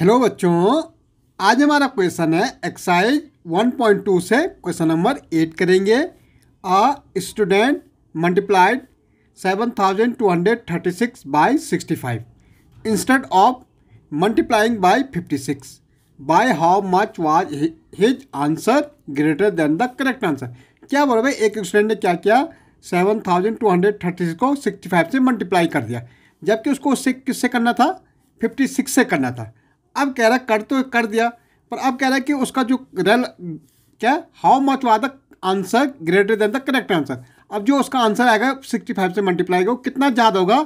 hello बच्चों आज हमारा क्वेश्चन है एक्साइज 1.2 से क्वेश्चन नंबर एट करेंगे a student multiplied 7236 by 65 instead of multiplying by 56 by how much was his answer greater than the correct answer क्या बोल भाई एक स्टूडेंट ने क्या किया 7236 को 65 से मल्टीप्लाई कर दिया जबकि उसको उससे किससे करना था 56 से करना था अब कह रहा है कर तो कर दिया पर अब कह रहा है कि उसका जो रेल क्या how much was the answer greater than the correct answer अब जो उसका आंसर आएगा सिक्सटी फाइव से मल्टीप्लाई होगा कितना ज़्यादा होगा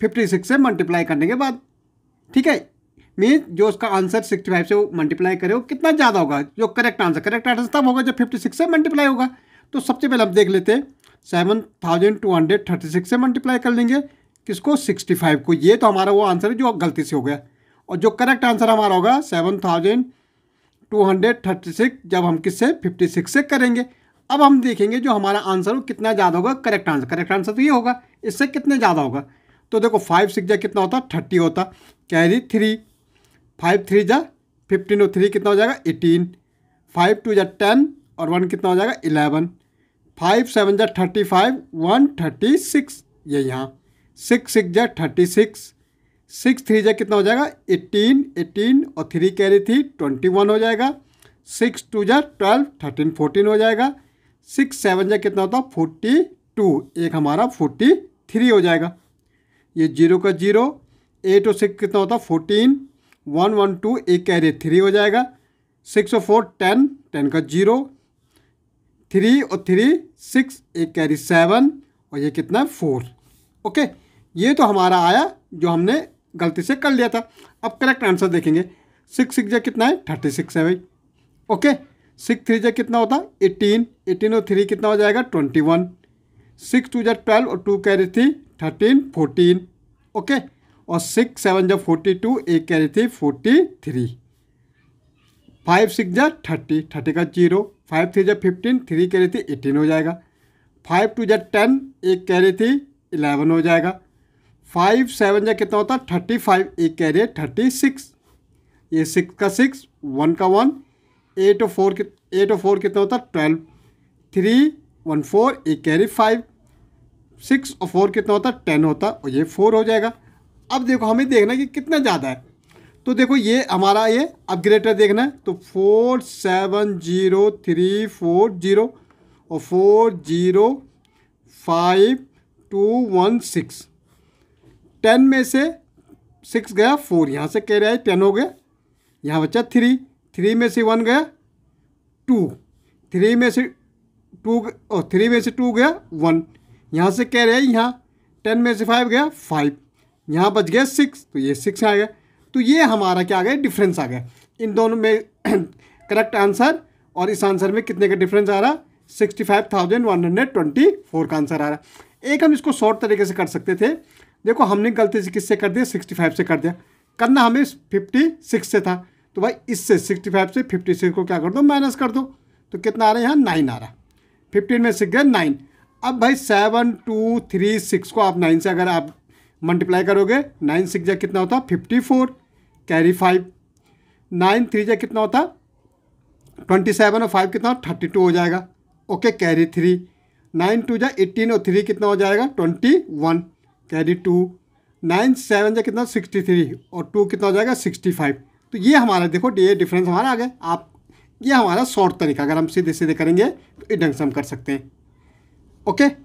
फिफ्टी सिक्स से मल्टीप्लाई करने के बाद ठीक है मीन जो उसका आंसर सिक्सटी फाइव से मल्टीप्लाई करे वो कितना ज़्यादा होगा जो करेक्ट आंसर करेक्ट आंसर तब होगा जब फिफ्टी सिक्स से मल्टीप्लाई होगा तो सबसे पहले हम देख लेते हैं seven thousand two hundred thirty six से मल्टीप्लाई कर लेंगे किसको सिक्सटी फाइव को ये तो हमारा वो आंसर है जो गलती से हो गया और जो करेक्ट आंसर हमारा होगा seven thousand two hundred thirty six जब हम किससे फिफ्टी सिक्स से करेंगे अब हम देखेंगे जो हमारा आंसर हो कितना ज़्यादा होगा करेक्ट आंसर करेक्ट आंसर तो ये होगा इससे कितने ज़्यादा होगा तो देखो फाइव सिक्स जा कितना होता थर्टी होता कैरी थ्री फाइव थ्री जा फिफ्टीन और थ्री कितना हो जाएगा एटीन फाइव टू जा टेन और वन कितना हो जाएगा इलेवन फाइव सेवन जा thirty five one thirty six ये यहाँ सिक्स सिक्स जा थर्टी सिक्स सिक्स थ्री जा कितना हो जाएगा एट्टीन एटीन और थ्री कैरी थी ट्वेंटी वन हो जाएगा सिक्स टू जा ट्वेल्व थर्टीन फोर्टीन हो जाएगा सिक्स सेवन जा कितना होता है फोर्टी टू एक हमारा फोर्टी थ्री हो जाएगा ये जीरो का जीरो एट और सिक्स कितना होता है फोर्टीन वन वन टू एक कैरी थ्री हो जाएगा सिक्स और फोर टेन टेन का जीरो थ्री और थ्री सिक्स एक कैरी सेवन और ये कितना है फोर ओके ये तो हमारा आया जो हमने गलती से कर लिया था अब करेक्ट आंसर देखेंगे सिक्स सिक्स जे कितना है थर्टी सिक्स है भाई ओके सिक्स थ्री जे कितना होता है एटीन एटीन और थ्री कितना हो जाएगा ट्वेंटी वन सिक्स टू जै ट्वेल्व और टू कैरी थी थर्टीन फोर्टीन ओके और सिक्स सेवन जब फोर्टी टू एक कैरी थी फोर्टी थ्री फाइव सिक्स जै थर्टी थर्टी का जीरो फाइव थ्री जै फिफ्टीन थ्री कैरी थी एटीन हो जाएगा फाइव टू जै टेन एक कैरी थी इलेवन हो जाएगा फाइव सेवन या कितना होता है थर्टी फाइव एक कह रही है थर्टी सिक्स ये सिक्स का सिक्स वन का वन एट और फोर एट और फोर कितना होता है ट्वेल्व थ्री वन फोर एक कह रही फाइव सिक्स और फोर कितना होता है टेन होता और ये फोर हो जाएगा अब देखो हमें देखना कि कितना ज़्यादा है तो देखो ये हमारा ये अब ग्रेटर देखना है तो four seven zero three four zero और four zero five two one six ten में से सिक्स गया फोर यहाँ से कैरी आई टेन हो गया यहाँ बचा थ्री थ्री में से वन गया टू थ्री में से टू और थ्री में से टू गया वन यहाँ से कैरी आई यहाँ टेन में से फाइव गया फाइव यहाँ बच गया सिक्स तो ये सिक्स आ गया तो ये हमारा क्या आ गया डिफरेंस आ गया इन दोनों में करेक्ट आंसर और इस आंसर में कितने का डिफरेंस आ रहा sixty five thousand one hundred twenty four का आंसर आ रहा एक हम इसको शॉर्ट तरीके से कर सकते थे देखो हमने गलती से किससे कर दिया सिक्सटी फाइव से कर दिया करना हमें फिफ्टी सिक्स से था तो भाई इससे सिक्सटी फाइव से फिफ्टी सिक्स को क्या कर दो माइनस कर दो तो कितना आ रहा है यहाँ नाइन आ रहा फिफ्टीन में सिक्स गया नाइन अब भाई सेवन टू थ्री सिक्स को आप नाइन से अगर आप मल्टीप्लाई करोगे नाइन सिक्स जा कितना होता fifty four carry five nine three जा कितना होता ट्वेंटी सेवन और फाइव कितना थर्टी टू हो जाएगा okay carry three nine two जा एटीन और थ्री कितना हो जाएगा twenty one carry two nine seven या कितना सिक्सटी थ्री और टू कितना हो जाएगा सिक्सटी फाइव तो ये हमारा देखो ये डिफरेंस हमारा आ गया आप ये हमारा शॉर्ट तरीका अगर हम सीधे सीधे करेंगे तो ये ढंग से हम कर सकते हैं ओके